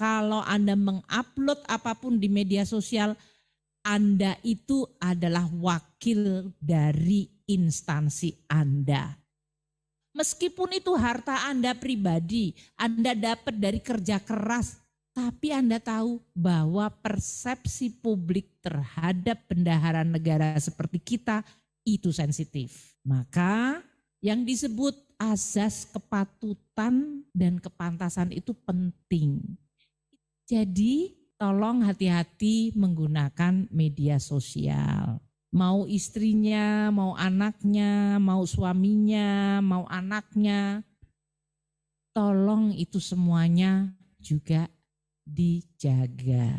kalau Anda mengupload apapun di media sosial, Anda itu adalah wakil dari instansi Anda. Meskipun itu harta Anda pribadi, Anda dapat dari kerja keras, tapi Anda tahu bahwa persepsi publik terhadap bendahara negara seperti kita itu sensitif. Maka yang disebut azas kepatutan dan kepantasan itu penting. Jadi tolong hati-hati menggunakan media sosial. Mau istrinya, mau anaknya, mau suaminya, mau anaknya. Tolong itu semuanya juga dijaga.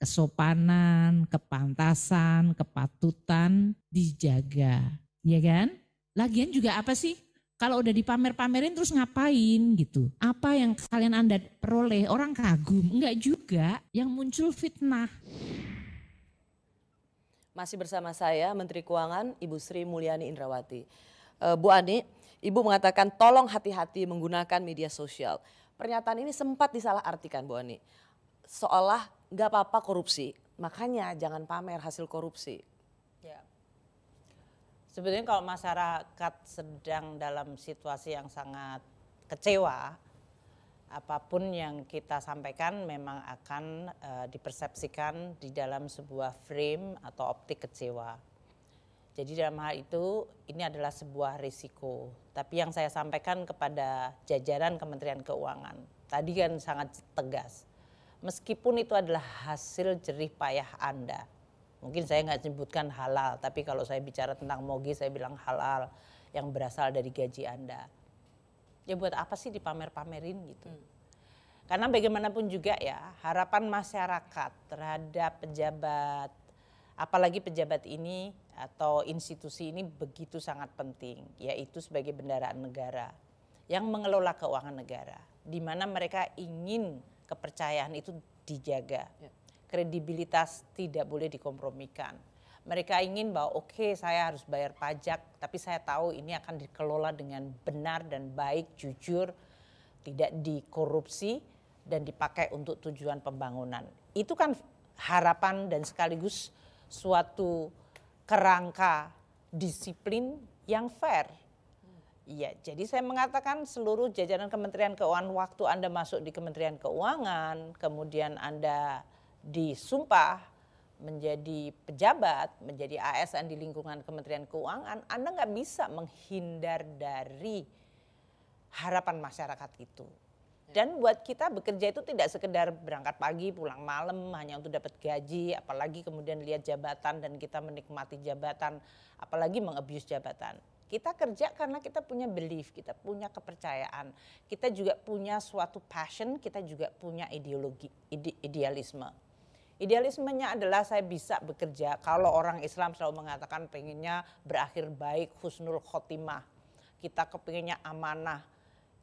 Kesopanan, kepantasan, kepatutan dijaga, ya kan? Lagian juga apa sih? Kalau udah dipamer-pamerin terus ngapain gitu? Apa yang kalian Anda peroleh? Orang kagum, enggak juga yang muncul fitnah. Masih bersama saya Menteri Keuangan Ibu Sri Mulyani Indrawati. Eh, Bu Ani, Ibu mengatakan tolong hati-hati menggunakan media sosial. Pernyataan ini sempat disalahartikan Bu Ani. Seolah nggak apa-apa korupsi, makanya jangan pamer hasil korupsi. Ya, Sebetulnya kalau masyarakat sedang dalam situasi yang sangat kecewa, apapun yang kita sampaikan memang akan uh, dipersepsikan di dalam sebuah frame atau optik kecewa. Jadi dalam hal itu ini adalah sebuah risiko. Tapi yang saya sampaikan kepada jajaran Kementerian Keuangan tadi kan sangat tegas. Meskipun itu adalah hasil jerih payah Anda, Mungkin saya nggak sebutkan halal, tapi kalau saya bicara tentang mogi, saya bilang halal yang berasal dari gaji Anda. Ya buat apa sih dipamer-pamerin gitu? Hmm. Karena bagaimanapun juga ya, harapan masyarakat terhadap pejabat, apalagi pejabat ini atau institusi ini begitu sangat penting, yaitu sebagai bendaraan negara yang mengelola keuangan negara, di mana mereka ingin kepercayaan itu dijaga. Ya kredibilitas tidak boleh dikompromikan. Mereka ingin bahwa oke okay, saya harus bayar pajak, tapi saya tahu ini akan dikelola dengan benar dan baik, jujur, tidak dikorupsi dan dipakai untuk tujuan pembangunan. Itu kan harapan dan sekaligus suatu kerangka disiplin yang fair. Iya, jadi saya mengatakan seluruh jajaran Kementerian Keuangan waktu Anda masuk di Kementerian Keuangan, kemudian Anda disumpah menjadi pejabat, menjadi ASN di lingkungan Kementerian Keuangan, Anda nggak bisa menghindar dari harapan masyarakat itu. Ya. Dan buat kita bekerja itu tidak sekedar berangkat pagi, pulang malam hanya untuk dapat gaji, apalagi kemudian lihat jabatan dan kita menikmati jabatan, apalagi mengabuse jabatan. Kita kerja karena kita punya belief, kita punya kepercayaan, kita juga punya suatu passion, kita juga punya ideologi, ide, idealisme. Idealismenya adalah saya bisa bekerja. Kalau orang Islam selalu mengatakan pengennya berakhir baik, husnul khotimah. Kita kepinginnya amanah,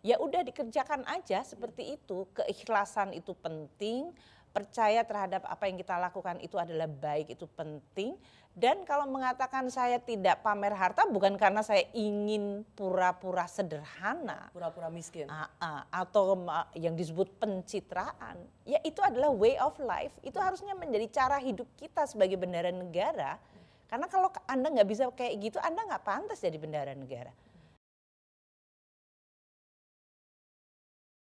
ya udah dikerjakan aja seperti itu. Keikhlasan itu penting, percaya terhadap apa yang kita lakukan itu adalah baik, itu penting. Dan kalau mengatakan saya tidak pamer harta bukan karena saya ingin pura-pura sederhana, pura-pura miskin, ah, ah. atau yang disebut pencitraan. Ya itu adalah way of life. Itu harusnya menjadi cara hidup kita sebagai bendara negara. Karena kalau Anda nggak bisa kayak gitu, Anda nggak pantas jadi bendara negara.